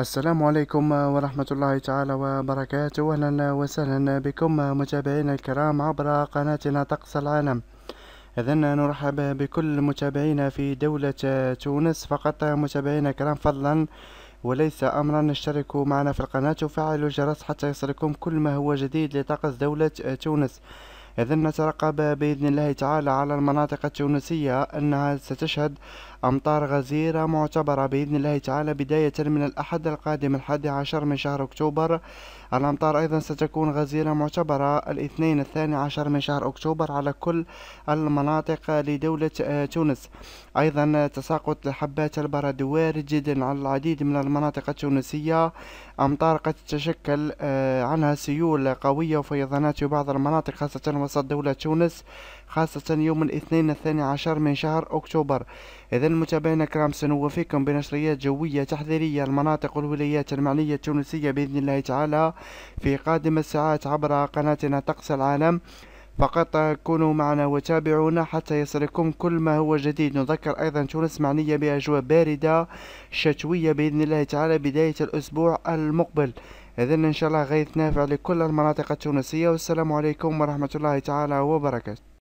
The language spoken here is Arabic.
السلام عليكم ورحمة الله تعالى وبركاته أهلا وسهلا بكم متابعينا الكرام عبر قناتنا طقس العالم إذا نرحب بكل متابعينا في دولة تونس فقط متابعينا الكرام فضلا وليس أمرا اشتركوا معنا في القناة وفعلوا الجرس حتى يصلكم كل ما هو جديد لطقس دولة تونس إذا نترقب بإذن الله تعالى على المناطق التونسية أنها ستشهد أمطار غزيرة معتبرة بإذن الله تعالى بداية من الأحد القادم الحادي عشر من شهر أكتوبر الأمطار أيضا ستكون غزيرة معتبرة الاثنين الثاني عشر من شهر أكتوبر على كل المناطق لدولة آه، تونس أيضا تساقط حبات البرد وارد جدا على العديد من المناطق التونسية أمطار قد تتشكل آه، عنها سيول قوية وفيضانات في بعض المناطق خاصة وسط دولة تونس خاصة يوم الاثنين الثاني عشر من شهر أكتوبر إذا متابعينا الكرام سنوفيكم بنشريات جوية تحذيرية المناطق والولايات المعنية التونسية بإذن الله تعالى في قادم الساعات عبر قناتنا طقس العالم فقط كونوا معنا وتابعونا حتى يصلكم كل ما هو جديد نذكر أيضا تونس معنية بأجواء باردة شتوية بإذن الله تعالى بداية الأسبوع المقبل إذا إن شاء الله غيث نافع لكل المناطق التونسية والسلام عليكم ورحمة الله تعالى وبركاته